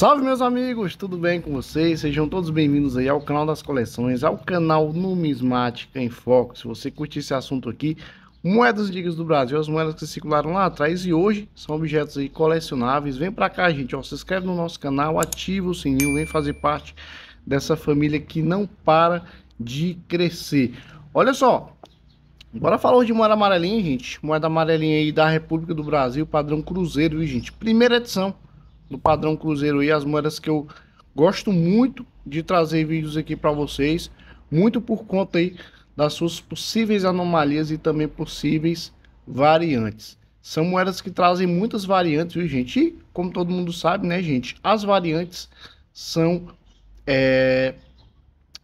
Salve meus amigos, tudo bem com vocês? Sejam todos bem-vindos aí ao canal das coleções, ao canal Numismática em Foco. Se você curte esse assunto aqui, moedas antigas do Brasil, as moedas que circularam lá atrás e hoje são objetos aí colecionáveis. Vem pra cá, gente, ó, se inscreve no nosso canal, ativa o sininho, vem fazer parte dessa família que não para de crescer. Olha só, Bora falar de moeda amarelinha, gente. Moeda amarelinha aí da República do Brasil, padrão cruzeiro, viu, gente? Primeira edição no padrão Cruzeiro e as moedas que eu gosto muito de trazer vídeos aqui para vocês, muito por conta aí das suas possíveis anomalias e também possíveis variantes. São moedas que trazem muitas variantes, viu, gente? E, como todo mundo sabe, né, gente? As variantes são, é,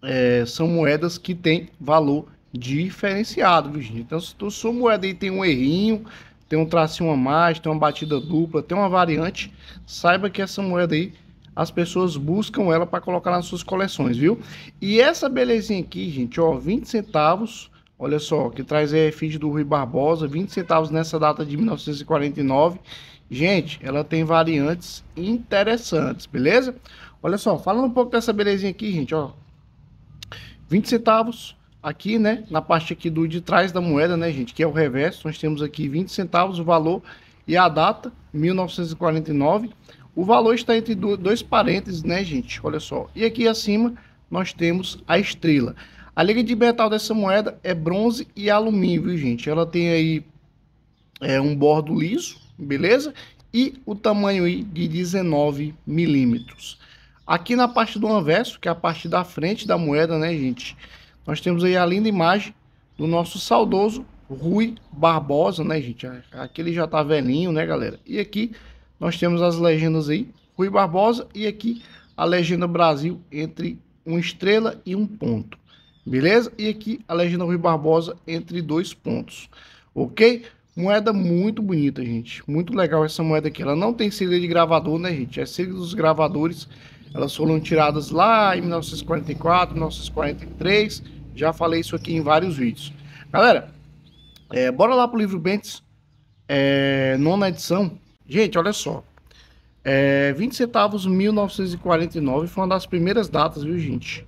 é, são moedas que têm valor diferenciado, viu, gente? Então, se a sua moeda aí tem um errinho, tem um tracinho a mais, tem uma batida dupla, tem uma variante, saiba que essa moeda aí as pessoas buscam ela para colocar nas suas coleções, viu? E essa belezinha aqui, gente, ó, 20 centavos, olha só, que traz a efígie do Rui Barbosa, 20 centavos nessa data de 1949. Gente, ela tem variantes interessantes, beleza? Olha só, falando um pouco dessa belezinha aqui, gente, ó. 20 centavos, aqui, né, na parte aqui do de trás da moeda, né, gente, que é o reverso, nós temos aqui 20 centavos o valor e a data, 1949. O valor está entre dois parênteses, né, gente? Olha só. E aqui acima nós temos a estrela. A liga de metal dessa moeda é bronze e alumínio, viu, gente? Ela tem aí é, um bordo liso, beleza? E o tamanho de 19 milímetros. Aqui na parte do anverso, que é a parte da frente da moeda, né, gente? Nós temos aí a linda imagem do nosso saudoso Rui Barbosa, né, gente? Aquele já tá velhinho, né, galera? E aqui nós temos as legendas aí, Rui Barbosa, e aqui a legenda Brasil entre uma estrela e um ponto. Beleza? E aqui a legenda Rui Barbosa entre dois pontos. Ok? Moeda muito bonita, gente. Muito legal essa moeda aqui. Ela não tem sede de gravador, né, gente? É sede dos gravadores. Elas foram tiradas lá em 1944, 1943 já falei isso aqui em vários vídeos. Galera, é, bora lá pro livro Bentes, é, nona edição. Gente, olha só. É, 20 centavos 1949 foi uma das primeiras datas, viu, gente?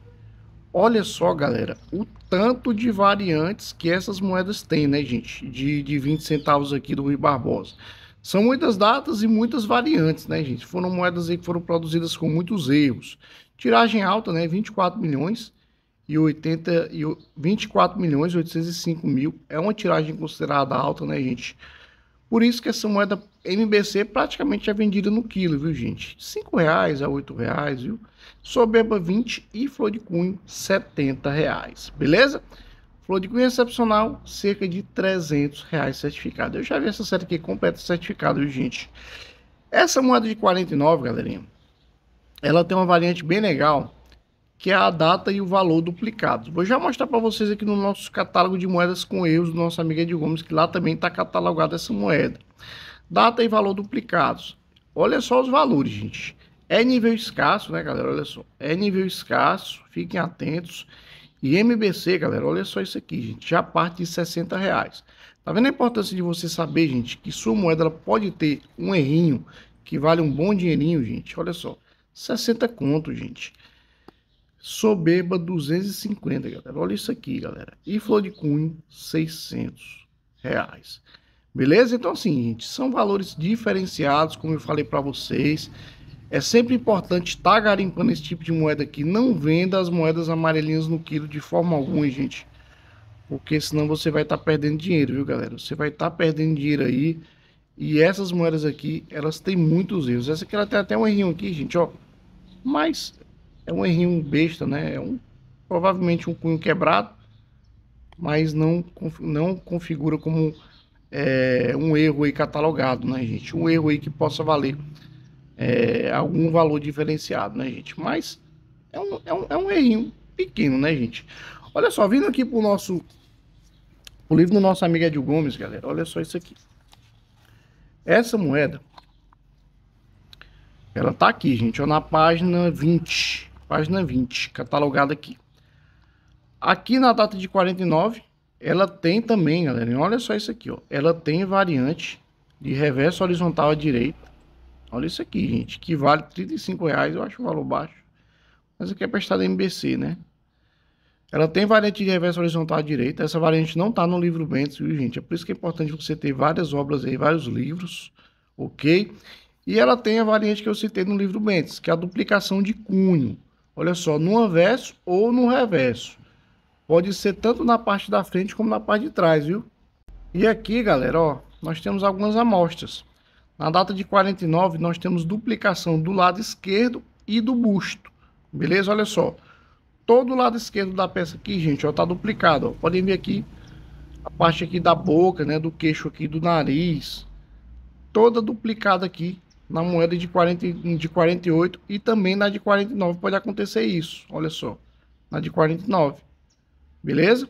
Olha só, galera, o tanto de variantes que essas moedas têm, né, gente? De, de 20 centavos aqui do Rui Barbosa. São muitas datas e muitas variantes, né, gente? Foram moedas que foram produzidas com muitos erros. Tiragem alta, né? 24 milhões e 80 e 24 milhões 805 mil. É uma tiragem considerada alta, né, gente? Por isso que essa moeda MBC praticamente é vendida no quilo, viu, gente? cinco reais a oito reais, viu? Soberba 20 e flor de cunho 70 reais, beleza? Flor de cunho excepcional, cerca de 300 reais certificado. Eu já vi essa série aqui completa certificado, viu, gente? Essa moeda de 49, galerinha, ela tem uma variante bem legal, que é a data e o valor duplicados. Vou já mostrar para vocês aqui no nosso catálogo de moedas com euros nossa nosso amigo Ed Gomes, que lá também está catalogada essa moeda. Data e valor duplicados. Olha só os valores, gente. É nível escasso, né, galera? Olha só. É nível escasso, fiquem atentos. E MBC, galera, olha só isso aqui, gente. Já parte de 60 reais. Tá vendo a importância de você saber, gente, que sua moeda ela pode ter um errinho que vale um bom dinheirinho, gente. Olha só. 60 conto, gente. Sobeba 250, galera. Olha isso aqui, galera. E flor de cunho 600 reais. Beleza? Então assim, gente, são valores diferenciados, como eu falei para vocês. É sempre importante estar tá garimpando esse tipo de moeda aqui. Não venda as moedas amarelinhas no quilo de forma alguma, gente. Porque senão você vai estar tá perdendo dinheiro, viu, galera? Você vai estar tá perdendo dinheiro aí. E essas moedas aqui, elas têm muitos erros. Essa aqui ela tem até um errinho aqui, gente, ó. Mas é um errinho besta, né? É um, provavelmente um cunho quebrado, mas não, não configura como é, um erro aí catalogado, né, gente? Um erro aí que possa valer é, algum valor diferenciado, né, gente? Mas é um, é um, é um errinho pequeno, né, gente? Olha só, vindo aqui pro nosso... O livro do nosso amigo Edil Gomes, galera. Olha só isso aqui. Essa moeda... Ela tá aqui, gente, ó, na página 20 página 20, catalogada aqui. Aqui na data de 49, ela tem também, galera, olha só isso aqui, ó. Ela tem variante de reverso horizontal à direita. Olha isso aqui, gente, que vale R$ reais, eu acho um valor baixo. Mas aqui é prestado MBC, né? Ela tem variante de reverso horizontal à direita. Essa variante não está no livro Bentes, viu, gente? É por isso que é importante você ter várias obras aí, vários livros, ok? E ela tem a variante que eu citei no livro Bentes, que é a duplicação de cunho. Olha só, no anverso ou no reverso. Pode ser tanto na parte da frente como na parte de trás, viu? E aqui, galera, ó, nós temos algumas amostras. Na data de 49, nós temos duplicação do lado esquerdo e do busto. Beleza? Olha só. Todo o lado esquerdo da peça aqui, gente, ó, tá duplicado, ó. Podem ver aqui a parte aqui da boca, né, do queixo aqui, do nariz. Toda duplicada aqui na moeda de, 40, de 48 e também na de 49 pode acontecer isso. Olha só, na de 49. Beleza?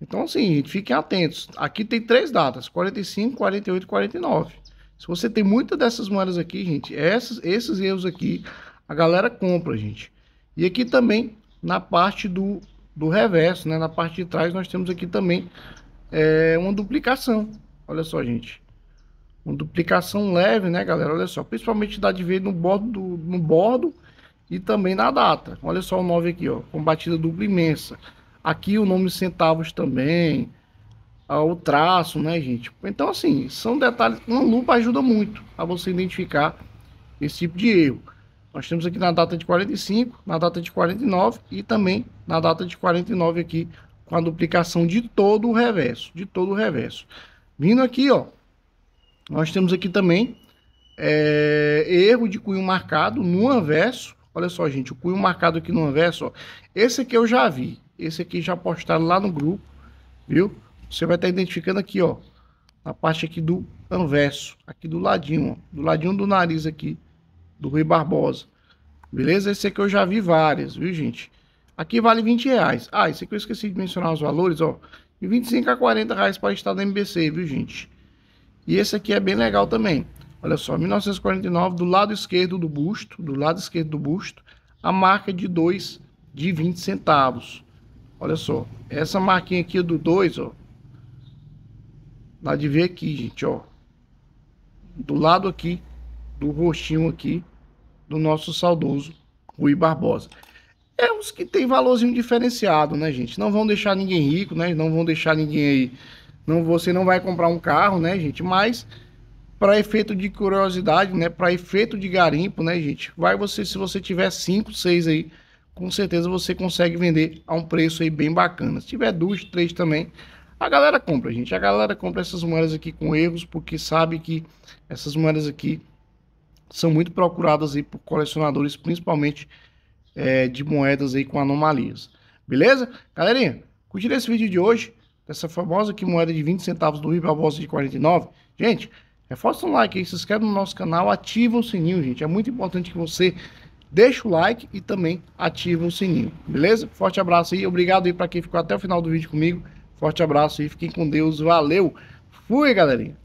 Então, assim, gente, fiquem atentos. Aqui tem três datas: 45, 48 e 49. Se você tem muita dessas moedas aqui, gente, essas, esses erros aqui, a galera compra, gente. E aqui também, na parte do, do reverso, né, na parte de trás, nós temos aqui também é, uma duplicação. Olha só, gente. Uma duplicação leve, né, galera? Olha só, principalmente dá de ver no bordo, do, no bordo e também na data. Olha só o 9 aqui, ó, com batida dupla imensa. Aqui o nome centavos também, ó, ah, o traço, né, gente? Então, assim, são detalhes. Uma lupa ajuda muito a você identificar esse tipo de erro. Nós temos aqui na data de 45, na data de 49 e também na data de 49 aqui com a duplicação de todo o reverso, de todo o reverso. Vindo aqui, ó, nós temos aqui também é, erro de cunho marcado no anverso. Olha só, gente, o cunho marcado aqui no anverso, ó. Esse aqui eu já vi. Esse aqui já postaram lá no grupo, viu? Você vai estar tá identificando aqui, ó. Na parte aqui do anverso, aqui do ladinho, ó, do ladinho do nariz aqui, do Rui Barbosa. Beleza? Esse aqui eu já vi várias, viu, gente? Aqui vale 20 reais. Ah, esse aqui eu esqueci de mencionar os valores, ó. De 25 a 40 reais para estar no MBC, viu, gente? E esse aqui é bem legal também. Olha só, 1949, do lado esquerdo do busto, do lado esquerdo do busto, a marca de 2 de 20 centavos. Olha só, essa marquinha aqui do 2, ó. Dá de ver aqui, gente, ó. Do lado aqui, do rostinho aqui, do nosso saudoso Rui Barbosa. É uns que tem valorzinho diferenciado, né, gente? Não vão deixar ninguém rico, né? Não vão deixar ninguém aí não, você não vai comprar um carro, né, gente? Mas para efeito de curiosidade, né, para efeito de garimpo, né, gente? Vai você se você tiver 5, 6 aí, com certeza você consegue vender a um preço aí bem bacana. Se tiver duas, três também, a galera compra, gente. A galera compra essas moedas aqui com erros porque sabe que essas moedas aqui são muito procuradas aí por colecionadores, principalmente é, de moedas aí com anomalias. Beleza? Galerinha, curtir esse vídeo de hoje? dessa famosa que moeda de 20 centavos do a Bolsa de 49. Gente, reforça é, o like aí, se inscreve no nosso canal, ativa o sininho, gente. É muito importante que você deixa o like e também ativa o sininho, beleza? Forte abraço aí, obrigado aí para quem ficou até o final do vídeo comigo. Forte abraço e fiquem com Deus. Valeu. Fui, galerinha.